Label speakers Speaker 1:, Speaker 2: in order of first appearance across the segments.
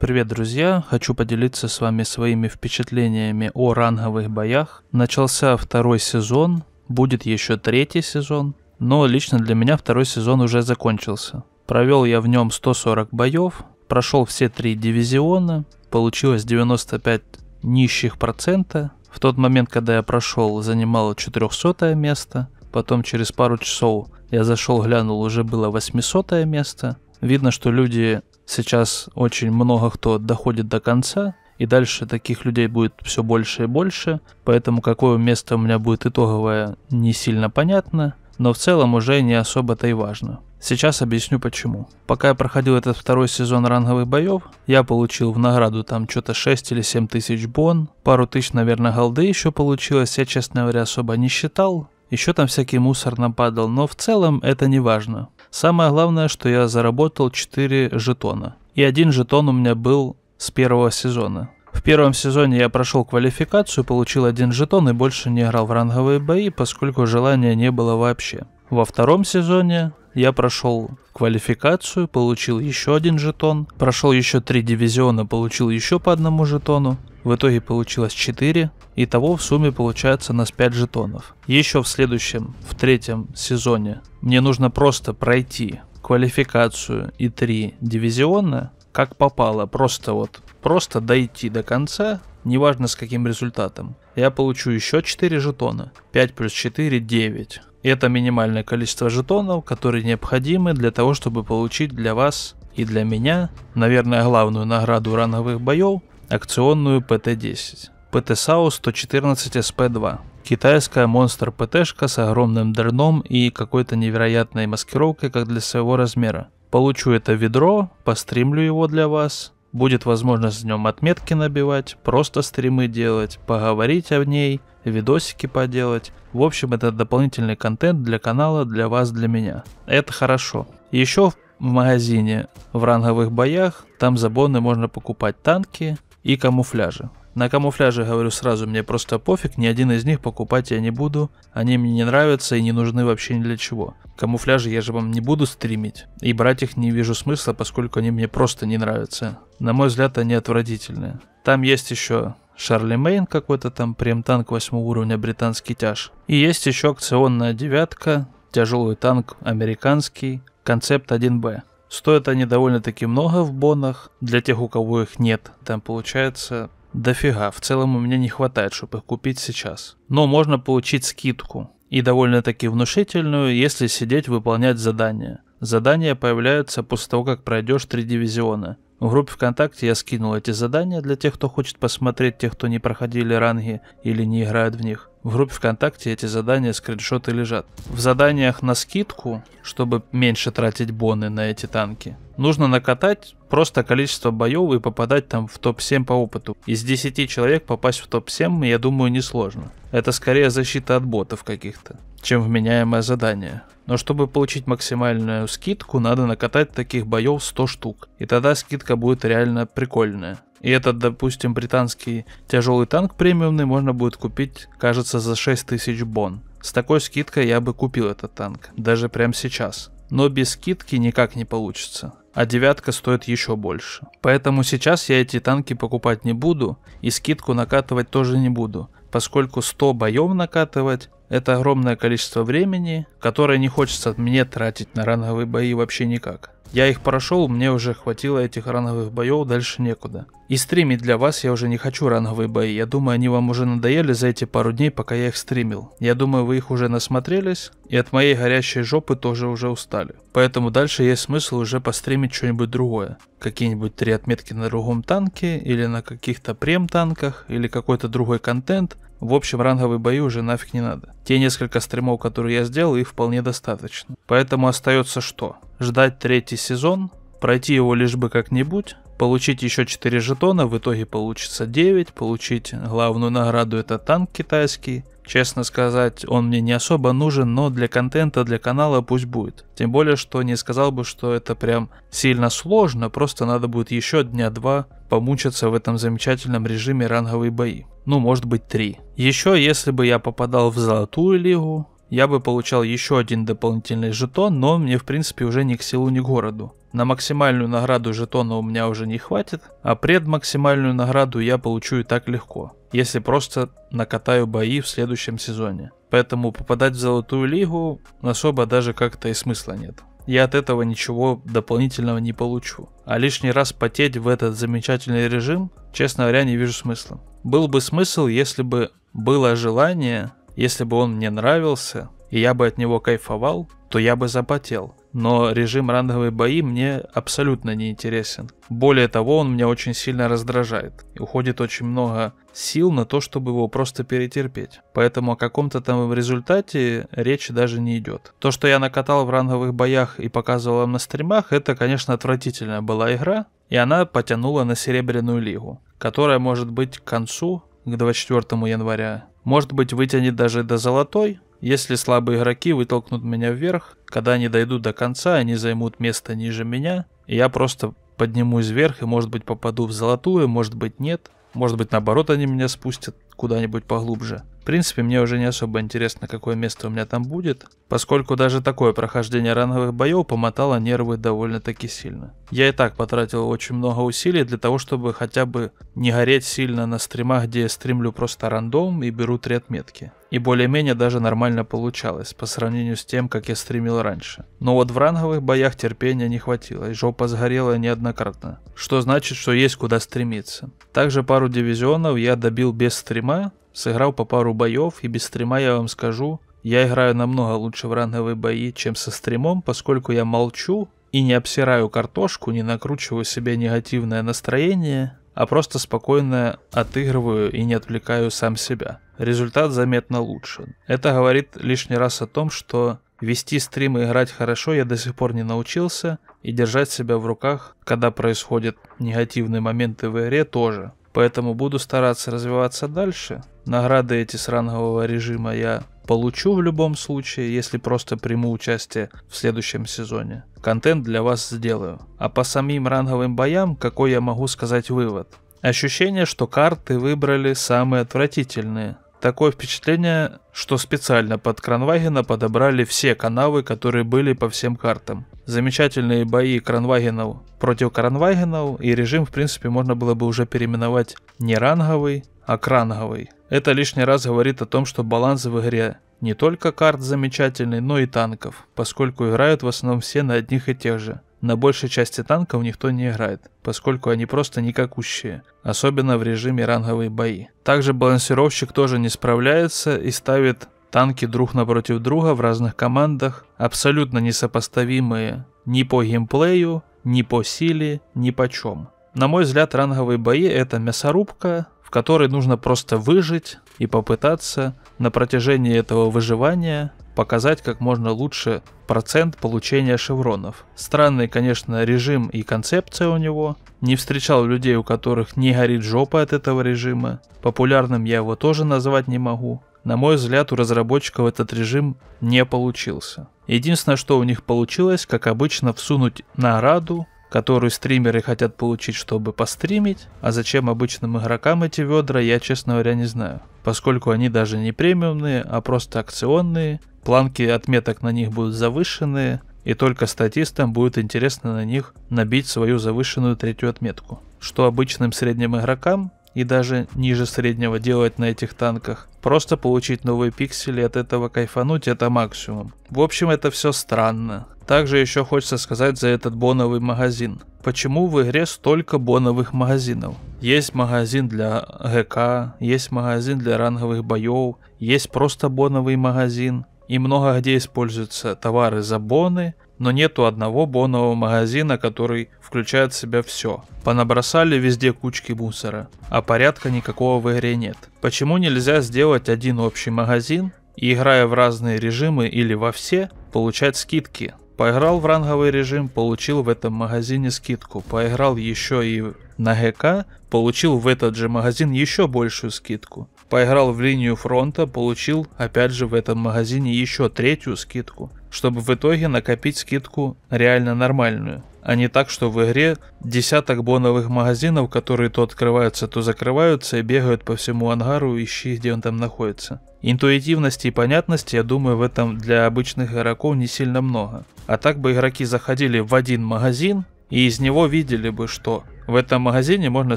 Speaker 1: Привет, друзья! Хочу поделиться с вами своими впечатлениями о ранговых боях. Начался второй сезон, будет еще третий сезон, но лично для меня второй сезон уже закончился. Провел я в нем 140 боев, прошел все три дивизиона, получилось 95 нищих процента. В тот момент, когда я прошел, занимал 400 место, потом через пару часов я зашел, глянул, уже было 800 место. Видно, что люди сейчас очень много кто доходит до конца, и дальше таких людей будет все больше и больше, поэтому какое место у меня будет итоговое не сильно понятно, но в целом уже не особо-то и важно. Сейчас объясню почему. Пока я проходил этот второй сезон ранговых боев, я получил в награду там что-то 6 или 7 тысяч бон, пару тысяч, наверное, голды еще получилось, я, честно говоря, особо не считал, еще там всякий мусор нападал, но в целом это не важно. Самое главное, что я заработал 4 жетона. И один жетон у меня был с первого сезона. В первом сезоне я прошел квалификацию, получил один жетон и больше не играл в ранговые бои, поскольку желания не было вообще. Во втором сезоне я прошел квалификацию, получил еще один жетон, прошел еще три дивизиона, получил еще по одному жетону. В итоге получилось 4, того в сумме получается у нас 5 жетонов. Еще в следующем, в третьем сезоне мне нужно просто пройти квалификацию и 3 дивизиона, как попало, просто вот, просто дойти до конца, неважно с каким результатом. Я получу еще 4 жетона, 5 плюс 4 9. Это минимальное количество жетонов, которые необходимы для того, чтобы получить для вас и для меня, наверное, главную награду ранговых боев, акционную ПТ-10. ПТ-САУ 114 СП-2. Китайская монстр ПТ-шка с огромным дерном и какой-то невероятной маскировкой, как для своего размера. Получу это ведро, постримлю его для вас, Будет возможность днем отметки набивать, просто стримы делать, поговорить о ней, видосики поделать. В общем, это дополнительный контент для канала, для вас, для меня. Это хорошо. Еще в магазине в ранговых боях, там за боны можно покупать танки и камуфляжи. На камуфляже, говорю сразу, мне просто пофиг, ни один из них покупать я не буду. Они мне не нравятся и не нужны вообще ни для чего. Камуфляжи я же вам не буду стримить. И брать их не вижу смысла, поскольку они мне просто не нравятся. На мой взгляд, они отвратительные. Там есть еще Шарли Мейн какой-то там, премтанк 8 уровня, британский тяж. И есть еще акционная девятка, тяжелый танк американский, концепт 1Б. Стоят они довольно-таки много в бонах, для тех, у кого их нет. Там получается дофига. В целом у меня не хватает, чтобы их купить сейчас. Но можно получить скидку. И довольно-таки внушительную, если сидеть выполнять задания. Задания появляются после того, как пройдешь три дивизиона. В группе ВКонтакте я скинул эти задания для тех, кто хочет посмотреть, тех, кто не проходили ранги или не играют в них. В группе ВКонтакте эти задания, скриншоты лежат. В заданиях на скидку, чтобы меньше тратить боны на эти танки, нужно накатать просто количество боев и попадать там в топ-7 по опыту. Из 10 человек попасть в топ-7, я думаю, несложно. Это скорее защита от ботов каких-то, чем вменяемое задание. Но чтобы получить максимальную скидку, надо накатать таких боев 100 штук. И тогда скидка будет реально прикольная. И этот, допустим, британский тяжелый танк премиумный можно будет купить, кажется, за 6000 бон. С такой скидкой я бы купил этот танк, даже прямо сейчас. Но без скидки никак не получится. А девятка стоит еще больше. Поэтому сейчас я эти танки покупать не буду и скидку накатывать тоже не буду, поскольку 100 боем накатывать это огромное количество времени, которое не хочется мне тратить на ранговые бои вообще никак. Я их прошел, мне уже хватило этих ранговых боев, дальше некуда. И стримить для вас я уже не хочу ранговые бои, я думаю они вам уже надоели за эти пару дней, пока я их стримил. Я думаю вы их уже насмотрелись, и от моей горящей жопы тоже уже устали. Поэтому дальше есть смысл уже постримить что-нибудь другое. Какие-нибудь три отметки на другом танке, или на каких-то прем танках, или какой-то другой контент, в общем, ранговые бои уже нафиг не надо. Те несколько стримов, которые я сделал, их вполне достаточно. Поэтому остается что? Ждать третий сезон, пройти его лишь бы как-нибудь, получить еще 4 жетона, в итоге получится 9, получить главную награду это танк китайский, Честно сказать, он мне не особо нужен, но для контента, для канала пусть будет. Тем более, что не сказал бы, что это прям сильно сложно, просто надо будет еще дня два помучаться в этом замечательном режиме ранговые бои. Ну, может быть, три. Еще, если бы я попадал в золотую лигу, я бы получал еще один дополнительный жетон, но мне в принципе уже ни к селу, ни к городу. На максимальную награду жетона у меня уже не хватит, а предмаксимальную награду я получу и так легко, если просто накатаю бои в следующем сезоне. Поэтому попадать в золотую лигу особо даже как-то и смысла нет. Я от этого ничего дополнительного не получу. А лишний раз потеть в этот замечательный режим, честно говоря, не вижу смысла. Был бы смысл, если бы было желание если бы он мне нравился, и я бы от него кайфовал, то я бы запотел. Но режим ранговые бои мне абсолютно не интересен. Более того, он меня очень сильно раздражает. Уходит очень много сил на то, чтобы его просто перетерпеть. Поэтому о каком-то там результате речи даже не идет. То, что я накатал в ранговых боях и показывал вам на стримах, это, конечно, отвратительная была игра. И она потянула на Серебряную Лигу, которая может быть к концу, к 24 января может быть вытянет даже до золотой, если слабые игроки вытолкнут меня вверх, когда они дойдут до конца, они займут место ниже меня, и я просто поднимусь вверх и может быть попаду в золотую, может быть нет, может быть наоборот они меня спустят куда-нибудь поглубже. В принципе, мне уже не особо интересно, какое место у меня там будет, поскольку даже такое прохождение ранговых боев помотало нервы довольно-таки сильно. Я и так потратил очень много усилий для того, чтобы хотя бы не гореть сильно на стримах, где я стримлю просто рандом и беру три отметки. И более-менее даже нормально получалось, по сравнению с тем, как я стримил раньше. Но вот в ранговых боях терпения не хватило, и жопа сгорела неоднократно. Что значит, что есть куда стремиться. Также пару дивизионов я добил без стрима, аниме, сыграл по пару боев, и без стрима я вам скажу, я играю намного лучше в ранговые бои, чем со стримом, поскольку я молчу и не обсираю картошку, не накручиваю себе негативное настроение, а просто спокойно отыгрываю и не отвлекаю сам себя. Результат заметно лучше. Это говорит лишний раз о том, что вести стрим и играть хорошо я до сих пор не научился, и держать себя в руках, когда происходят негативные моменты в игре тоже. Поэтому буду стараться развиваться дальше. Награды эти с рангового режима я получу в любом случае, если просто приму участие в следующем сезоне. Контент для вас сделаю. А по самим ранговым боям, какой я могу сказать вывод? Ощущение, что карты выбрали самые отвратительные. Такое впечатление, что специально под Кранвагена подобрали все канавы, которые были по всем картам. Замечательные бои Кранвагенов против Кранвагенов, и режим в принципе можно было бы уже переименовать не ранговый, а кранговый. Это лишний раз говорит о том, что баланс в игре не только карт замечательный, но и танков, поскольку играют в основном все на одних и тех же. На большей части танков никто не играет, поскольку они просто никакущие, особенно в режиме ранговые бои. Также балансировщик тоже не справляется и ставит танки друг напротив друга в разных командах, абсолютно несопоставимые ни по геймплею, ни по силе, ни по чем. На мой взгляд, ранговые бои это мясорубка, в которой нужно просто выжить и попытаться на протяжении этого выживания показать как можно лучше процент получения шевронов. Странный, конечно, режим и концепция у него. Не встречал людей, у которых не горит жопа от этого режима. Популярным я его тоже назвать не могу. На мой взгляд, у разработчиков этот режим не получился. Единственное, что у них получилось, как обычно, всунуть на раду которую стримеры хотят получить, чтобы постримить, а зачем обычным игрокам эти ведра, я, честно говоря, не знаю, поскольку они даже не премиумные, а просто акционные, планки отметок на них будут завышенные, и только статистам будет интересно на них набить свою завышенную третью отметку, что обычным средним игрокам и даже ниже среднего делать на этих танках. Просто получить новые пиксели от этого кайфануть это максимум. В общем это все странно. Также еще хочется сказать за этот боновый магазин. Почему в игре столько боновых магазинов? Есть магазин для ГК, есть магазин для ранговых боев, есть просто боновый магазин. И много где используются товары за боны, но нету одного бонового магазина, который включает в себя все. Понабросали везде кучки мусора, а порядка никакого в игре нет. Почему нельзя сделать один общий магазин и играя в разные режимы или во все, получать скидки? Поиграл в ранговый режим, получил в этом магазине скидку. Поиграл еще и на ГК, получил в этот же магазин еще большую скидку поиграл в линию фронта, получил опять же в этом магазине еще третью скидку, чтобы в итоге накопить скидку реально нормальную, а не так, что в игре десяток боновых магазинов, которые то открываются, то закрываются и бегают по всему ангару, ищи, где он там находится. Интуитивности и понятности, я думаю, в этом для обычных игроков не сильно много. А так бы игроки заходили в один магазин, и из него видели бы, что в этом магазине можно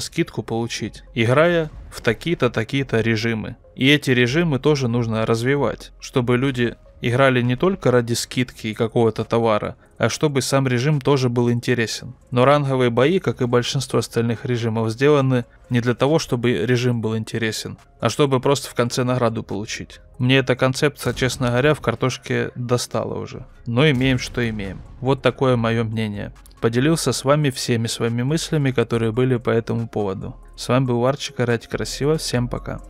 Speaker 1: скидку получить, играя в такие-то, такие-то режимы. И эти режимы тоже нужно развивать, чтобы люди играли не только ради скидки и какого-то товара, а чтобы сам режим тоже был интересен. Но ранговые бои, как и большинство остальных режимов, сделаны не для того, чтобы режим был интересен, а чтобы просто в конце награду получить. Мне эта концепция, честно говоря, в картошке достала уже. Но имеем, что имеем. Вот такое мое мнение. Поделился с вами всеми своими мыслями, которые были по этому поводу. С вами был Варчик, орать красиво, всем пока.